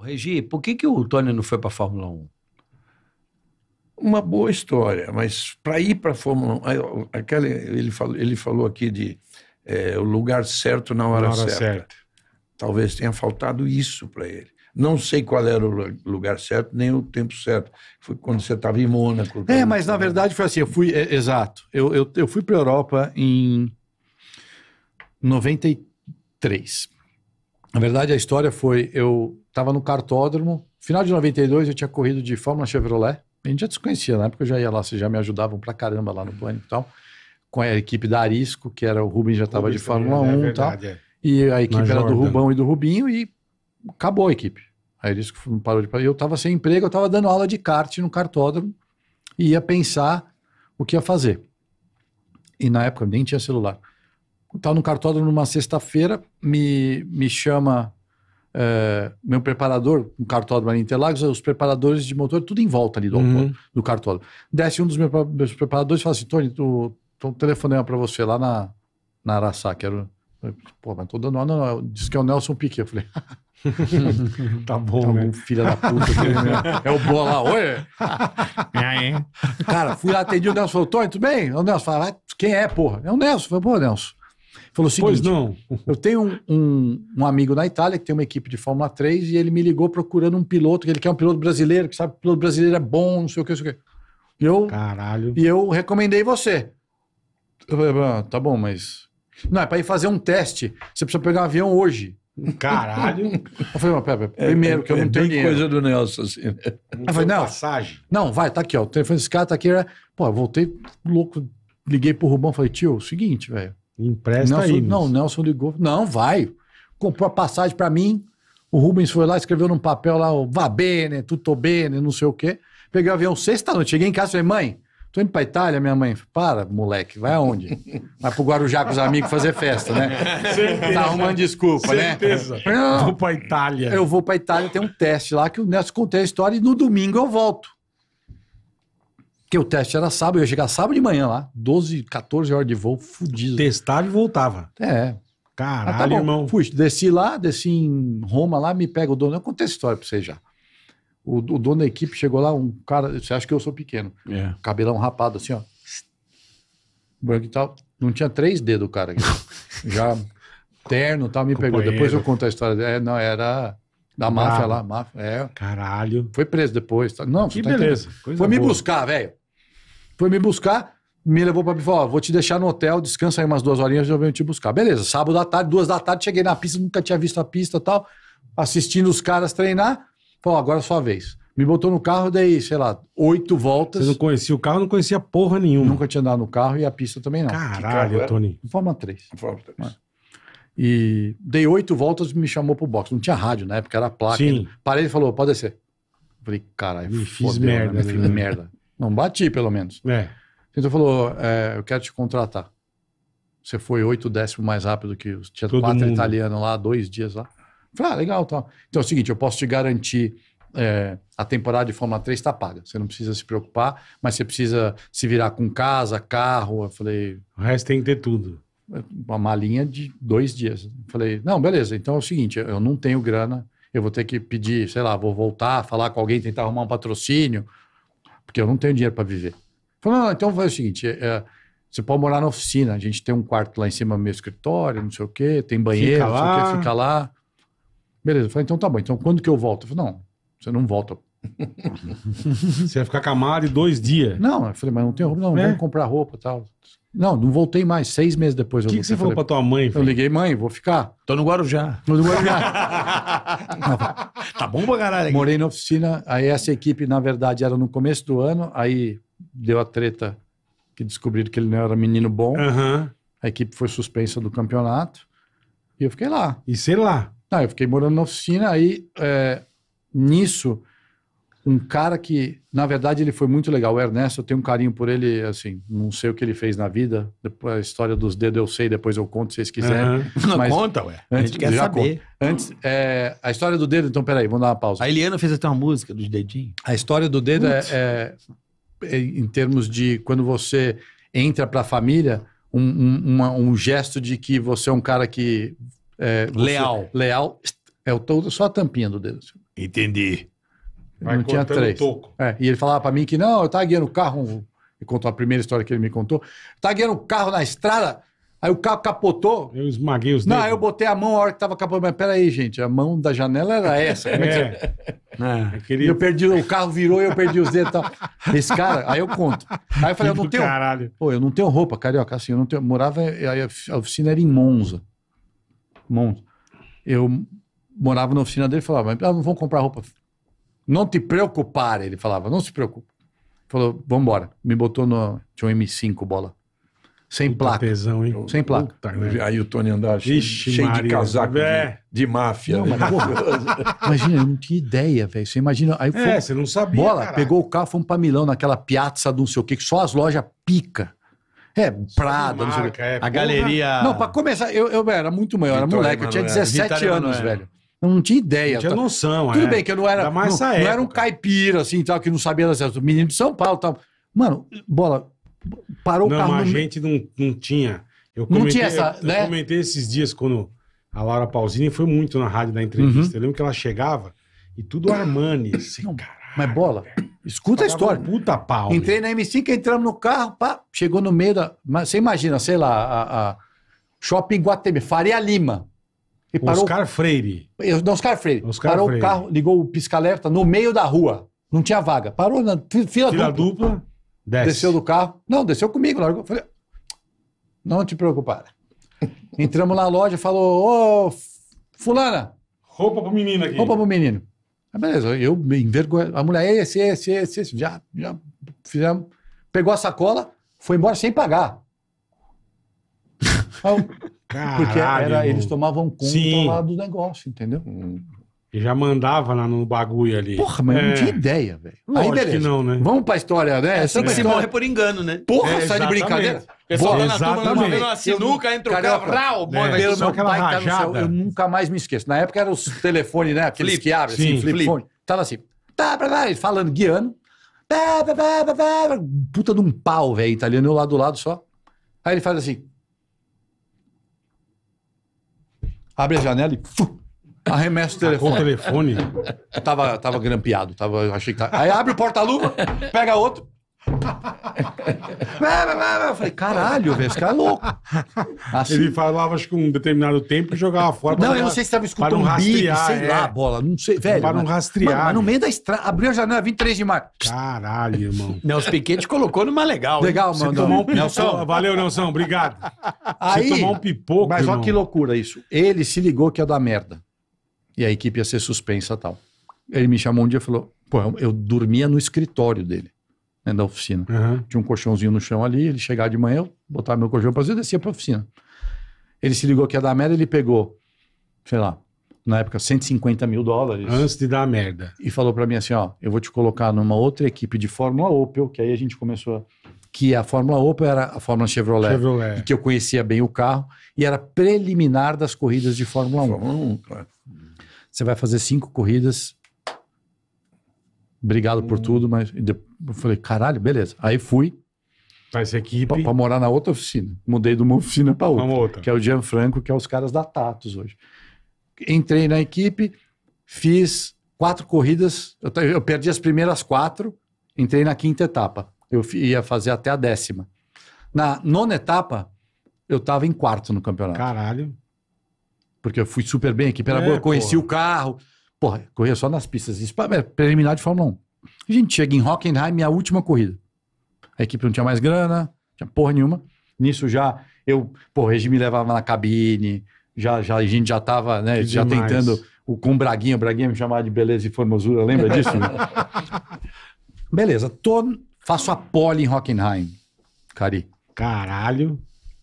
Regi, por que, que o Tony não foi para a Fórmula 1? Uma boa história, mas para ir para a Fórmula 1, aquela, ele, falou, ele falou aqui de é, o lugar certo na hora, na hora certa. certa. Talvez tenha faltado isso para ele. Não sei qual era o lugar certo, nem o tempo certo. Foi quando você estava em Mônaco. É, mas na verdade foi assim, eu fui, é, exato. Eu, eu, eu fui para a Europa em 93. Na verdade, a história foi, eu estava no cartódromo. Final de 92 eu tinha corrido de Fórmula Chevrolet. A gente já desconhecia, na época eu já ia lá, vocês já me ajudavam pra caramba lá no uhum. pânico e tal. Com a equipe da Arisco, que era o Rubens já estava de Fórmula né? é, 1 e tal. É. E a equipe era do Rubão e do Rubinho e acabou a equipe. A Arisco não parou de... Eu estava sem emprego, eu estava dando aula de kart no cartódromo e ia pensar o que ia fazer. E na época nem tinha celular. Estava no cartódromo numa sexta-feira, me, me chama é, meu preparador, um cartódromo ali em Interlagos, os preparadores de motor, tudo em volta ali do, uhum. do cartódromo. Desce um dos meus preparadores e fala assim: Tony, tô tô um telefonema para você lá na, na Araçá, que Pô, mas tô dando. Não, não, não. Diz que é o Nelson Piquet. Eu falei. tá bom, tá da puta. é o Bola, oi. É, Cara, fui lá, atendi o Nelson, falou, Tony, tudo bem? O Nelson fala, ah, quem é, porra? É o Nelson. Falei, pô, Nelson, Falou o seguinte: Pois não. Eu tenho um, um, um, amigo na Itália que tem uma equipe de Fórmula 3 e ele me ligou procurando um piloto, que ele quer um piloto brasileiro, que sabe que piloto brasileiro é bom, não sei o que, não sei o que. E eu, Caralho. E eu recomendei você. Eu falei, ah, tá bom, mas. Não, é para ir fazer um teste. Você precisa pegar um avião hoje. Caralho. Eu falei, pera, pera, é, primeiro, é, que eu é não tenho dinheiro. coisa do Nelson, assim, Não né? eu falei, não, passagem. não, vai, tá aqui, ó. O telefone desse cara tá aqui. Era... É... Pô, eu voltei louco, liguei pro Rubão, falei, tio, é o seguinte, velho. Empresta Nelson, aí. Não, o Nelson ligou. Não, vai. Comprou a passagem para mim. O Rubens foi lá, escreveu num papel lá, o Vabene, Tutto Bene, não sei o quê. Peguei o avião sexta-noite. Cheguei em casa e falei, mãe, Tô indo pra Itália, minha mãe. Para, moleque, vai aonde? Vai pro Guarujá com os amigos fazer festa, né? Certeza. Tá arrumando desculpa, Certeza. né? Certeza. Vou pra Itália. Eu vou pra Itália, tem um teste lá que o Nelson contei a história e no domingo eu volto. Porque o teste era sábado, eu ia chegar sábado de manhã lá, 12, 14 horas de voo, fudido. Testava e voltava. É. Caralho, ah, tá irmão. Fui, desci lá, desci em Roma lá, me pega o dono. Eu contei essa história pra vocês já. O, o, dono da equipe chegou lá, um cara, você acha que eu sou pequeno. É. Cabelão rapado assim, ó. Branco e tal. Não tinha três dedos o cara aqui. já terno e tal, me Companheiro. pegou. Depois eu conto a história. É, não, era da máfia lá, máfia. É. Caralho. Foi preso depois. Tá. Não, que tá beleza. Foi boa. me buscar, velho. Foi me buscar, me levou para mim e falou: vou te deixar no hotel, descansa aí umas duas horinhas, eu venho te buscar. Beleza, sábado à tarde, duas da tarde, cheguei na pista, nunca tinha visto a pista e tal, assistindo os caras treinar. Falou: agora é sua vez. Me botou no carro, dei, sei lá, oito voltas. Você não conhecia o carro, não conhecia porra nenhuma. Nunca tinha andado no carro e a pista também não. Caralho, é? Tony. Fórmula 3. Fórmula 3. E dei oito voltas e me chamou pro box. Não tinha rádio na época, era placa. Sim. Parei e falou: pode descer. Falei, caralho, fiz né, merda. Né? Fiz merda. Não bati, pelo menos. É. Então falou, é, eu quero te contratar. Você foi oito décimos mais rápido que os tinha Todo quatro mundo. italianos lá, dois dias lá. falei, ah, legal, Tá. Então é o seguinte, eu posso te garantir é, a temporada de Fórmula 3 está paga. Você não precisa se preocupar, mas você precisa se virar com casa, carro. Eu falei. O resto tem que ter tudo. Uma malinha de dois dias. Eu falei, não, beleza. Então é o seguinte, eu não tenho grana. Eu vou ter que pedir, sei lá, vou voltar, falar com alguém, tentar arrumar um patrocínio, porque eu não tenho dinheiro para viver. Falou, não, então vai o seguinte, é, é, você pode morar na oficina, a gente tem um quarto lá em cima do meu escritório, não sei o quê, tem banheiro, fica lá. não sei o quê, fica lá. Beleza, eu falei, então tá bom, então quando que eu volto? Eu falei, não, você não volta, Você ia ficar camado dois dias. Não, eu falei, mas não tenho roupa, não, é? vamos comprar roupa e tal. Não, não voltei mais. Seis meses depois. O que, que, você falou falei, pra tua mãe? Filho? Eu liguei, mãe, vou ficar. Tô no Guarujá. Tô no Guarujá. tá bom pra caralho. Aqui. Morei na oficina. Aí essa equipe, na verdade, era no começo do ano. Aí deu a treta que descobriram que ele não era menino bom. Uhum. A equipe foi suspensa do campeonato. E eu fiquei lá. E sei lá. Não, eu fiquei morando na oficina. Aí, é, nisso, um cara que, na verdade, ele foi muito legal. O Ernesto, eu tenho um carinho por ele, assim, não sei o que ele fez na vida. a história dos dedos eu sei, depois eu conto se vocês quiserem. Uhum. Mas não, conta, ué. Antes, a gente quer saber. Conto. Antes, é, a história do dedo, então, peraí, vamos dar uma pausa. A Eliana fez até uma música dos dedinhos. A história do dedo é, é, é, em termos de quando você entra para a família, um, um, uma, um, gesto de que você é um cara que. É, leal. Você, leal. É o, só a tampinha do dedo. Assim. Entendi. Vai não tinha três. É, e ele falava para mim que não, eu tava guiando o carro, ele contou a primeira história que ele me contou, eu tava guiando o carro na estrada, aí o carro capotou. Eu esmaguei os dedos. Não, eu botei a mão a hora que tava capotando, mas peraí, gente, a mão da janela era essa. Como é. é. é. Eu perdi, o carro virou e eu perdi os dedos e tal. Esse cara, aí eu conto. Aí eu falei, eu não tenho... Caralho. Pô, eu não tenho roupa, carioca, assim, eu não tenho... Morava, a oficina era em Monza. Monza. Eu morava na oficina dele e falava, ah, não vão comprar roupa. Não te preocupar, ele falava, não se preocupe. Falou, vamos embora. Me botou no. Tinha um M5 bola. Sem Puta placa. Pesão, hein? Sem placa. Puta, né? Aí o Tony andava cheio, cheio Maria, de casaco de, é. de, máfia. Não, mas, porra, imagina, eu não tinha ideia, velho. Você imagina. Aí foi, é, você não sabia. Bola, caraca. pegou o carro, um pra Milão, naquela piazza do não sei o quê, que só as lojas pica. É, Prada, marca, não sei o quê. É, a porra. galeria. Não, pra começar, eu, eu era muito maior, era moleque, eu tinha 17 Vitória anos, Manoel. velho não tinha ideia. Não tinha tá. noção, Tudo é. bem que eu não era, não, não era um caipira, assim, tal, que não sabia das coisas. Menino de São Paulo tal. Mano, bola, parou não, o carro. Não, a gente não, não tinha. Eu comentei, não tinha essa, né? eu comentei esses dias quando a Laura Pausini foi muito na rádio da entrevista. Uhum. Eu lembro que ela chegava e tudo Armani. Assim, não, caralho, mas bola, velho. escuta a história. Puta pau. Entrei na M5, entramos no carro, pá, chegou no meio da. Você imagina, sei lá, a, a Shopping Guatemi, Faria Lima. E parou... Oscar Freire. Não, Oscar Freire. Oscar parou Freire. o carro, ligou o pisca-alerta no meio da rua. Não tinha vaga. Parou na fila, fila dupla. dupla desce. Desceu do carro. Não, desceu comigo. Largou. Falei, não te preocupar. Entramos na loja, falou, ô, fulana. Roupa pro menino aqui. Roupa pro menino. Ah, beleza, eu me envergonho. A mulher, esse, esse, esse, esse. Já, já fizemos. Pegou a sacola, foi embora sem pagar. Então, Caralho, porque era, eles tomavam conta Sim. lá do negócio, entendeu? E já mandava lá no bagulho ali. Porra, mas é. não tinha ideia, velho. Aí beleza. não, né? Vamos pra história, né? É, Essa é se morre por engano, né? Porra, é, sai de brincadeira. Pessoal lá tá na turma, uma vez, uma sinuca, entra o carro, rau, bota é. meu tá pai tá no céu. Eu nunca mais me esqueço. Na época era os telefones, né? Aqueles flip. que abrem, assim, flip, flip. Phone. Tava tá assim, tá, blá, blá, falando, guiando. puta de um pau, velho, italiano. Eu lá do lado só. Aí ele faz assim, abre a janela e fu, arremessa o telefone. Com o telefone? tava, tava grampeado, tava, achei que tava... Aí abre o porta-luva, pega outro eu falei, caralho, velho, esse cara é louco. Assim, Ele falava, acho que um determinado tempo e jogava fora. Não, eu não sei se estava escutando um bip, sei é. lá, bola. Não sei, velho. Para não mas, rastrear. mas no meio da estrada, abriu a janela 23 de março. Caralho, irmão. Nelson Piquete colocou numa legal. Legal, mano. um Nelson. Valeu, Nelson, obrigado. Aí, Você tomar um pipoco. Mas olha que loucura isso. Ele se ligou que ia dar merda. E a equipe ia ser suspensa e tal. Ele me chamou um dia e falou: pô, eu dormia no escritório dele né, da oficina. Uhum. Tinha um colchãozinho no chão ali, ele chegava de manhã, eu botava meu colchão para fazer, descia para oficina. Ele se ligou que ia dar merda, ele pegou, sei lá, na época 150 mil dólares. Antes de dar merda. E falou para mim assim, ó, eu vou te colocar numa outra equipe de Fórmula Opel, que aí a gente começou, a... que a Fórmula Opel era a Fórmula Chevrolet, Chevrolet. que eu conhecia bem o carro, e era preliminar das corridas de Fórmula 1. Fórmula 1 claro. Você vai fazer cinco corridas Obrigado por tudo, mas eu falei, caralho, beleza. Aí fui. Pra equipe. Pra, pra, morar na outra oficina. Mudei de uma oficina pra outra, uma outra. Que é o Gianfranco, que é os caras da Tatos hoje. Entrei na equipe, fiz quatro corridas. Eu, eu perdi as primeiras quatro, entrei na quinta etapa. Eu ia fazer até a décima. Na nona etapa, eu tava em quarto no campeonato. Caralho. Porque eu fui super bem, a equipe era é, boa, eu conheci porra. o carro. Porra, corria só nas pistas. Isso é, preliminar de Fórmula 1. A gente chega em Hockenheim, minha última corrida. A equipe não tinha mais grana, tinha porra nenhuma. Nisso já, eu, pô, o me levava na cabine, já, já, a gente já tava, né, que já demais. tentando o, com o Braguinha, o Braguinha me chamava de beleza e formosura, lembra disso? Beleza, tô, faço a pole em Hockenheim, Cari. Caralho.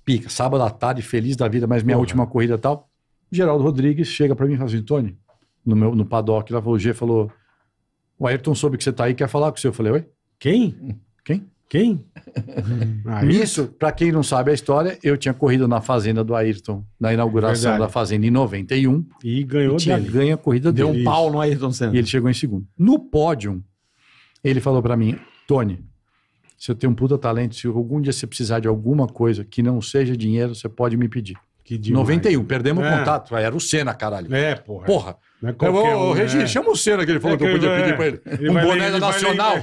Pica, sábado à tarde, feliz da vida, mas minha porra. última corrida tal. Geraldo Rodrigues chega para mim e fala assim, Tony, no, meu, no paddock lá, o G falou: O Ayrton soube que você tá aí, quer falar com você. Eu falei: Oi? Quem? Quem? Quem? Ah, isso, para quem não sabe a história, eu tinha corrido na fazenda do Ayrton, na inauguração Verdade. da fazenda em 91. E ganhou e tinha dele. a corrida dele. Deu um pau no Ayrton Senna. E ele chegou em segundo. No pódio, ele falou para mim, Tony, se eu tenho um puta talento, se algum dia você precisar de alguma coisa que não seja dinheiro, você pode me pedir. Que demais. 91, perdemos é. o contato. Era o Senna, caralho. É, porra. Porra. é eu, um, Regi, né? chama o Senna que ele falou é que, que eu podia pedir pra ele. ele um boné da Nacional.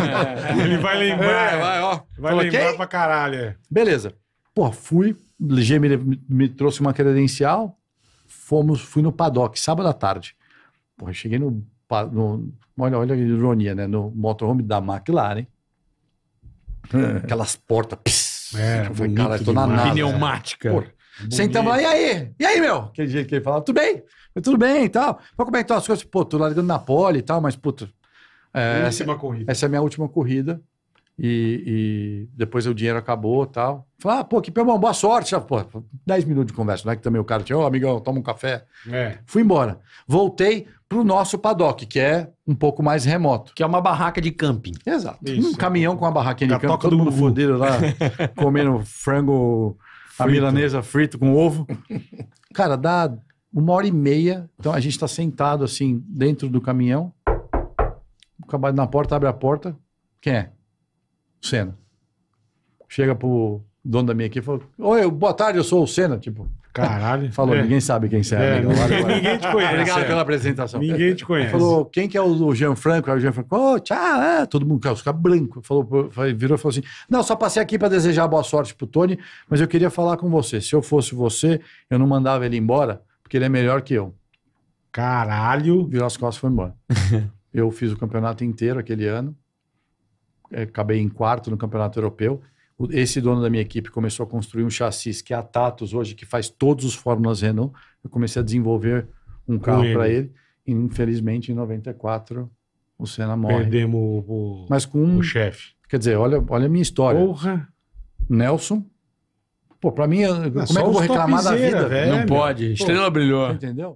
ele vai lembrar. É, vai, ó. Vai lembrar quem? pra caralho. É. Beleza. Porra, fui. LG me, me trouxe uma credencial. Fomos, fui no paddock, sábado à tarde. Porra, cheguei no, no olha, olha a ironia, né? No motorhome da McLaren. É. Aquelas portas. Pss, é, cara, eu tô na nave. Né? Pneumática. Porra. Sentamos lá, e aí? E aí, meu? Aquele jeito que ele falava, tudo bem? Eu, tudo bem e tal. É que estão tá as coisas, pô, tô largando na pole e tal, mas, puto... É, essa, essa, é a minha última corrida. E, e depois o dinheiro acabou e tal. Falar, ah, pô, que pelo boa sorte. Pô, 10 minutos de conversa, não é que também o cara tinha, ô oh, amigão, toma um café. É. Fui embora. Voltei pro nosso paddock, que é um pouco mais remoto. Que é uma barraca de camping. Exato. Isso. Um caminhão com uma barraquinha de camping, todo mundo fodeiro lá, comendo frango a tá milanesa frita com ovo. Cara, dá uma hora e meia. Então a gente está sentado assim dentro do caminhão. O cabado na porta, abre a porta. Quem é? O Senna. Chega pro dono da minha aqui e fala: Oi, boa tarde, eu sou o Senna. Tipo, Caralho. Falou, é. ninguém sabe quem você é, é amigo. Agora, agora. Ninguém te conhece. Obrigado é. pela apresentação. Ninguém te conhece. Falou, quem que é o Franco? Aí o Gianfranco, ô, oh, tchau, é. Todo mundo, cara, fica branco. Falou, virou e falou assim, não, só passei aqui para desejar boa sorte pro Tony, mas eu queria falar com você. Se eu fosse você, eu não mandava ele embora, porque ele é melhor que eu. Caralho. Virou as costas e foi embora. eu fiz o campeonato inteiro aquele ano. É, acabei em quarto no campeonato europeu esse dono da minha equipe começou a construir um chassi que é a Tatos hoje, que faz todos os Fórmulas Renault. Eu comecei a desenvolver um carro para ele. E, infelizmente, em 94, o Senna morre. Perdemos o, Mas com um, o chefe. Quer dizer, olha, olha a minha história. Porra! Nelson. Pô, para mim, é, como é que eu vou reclamar da vida? Velho. Não pode. Estrela brilhou. Entendeu?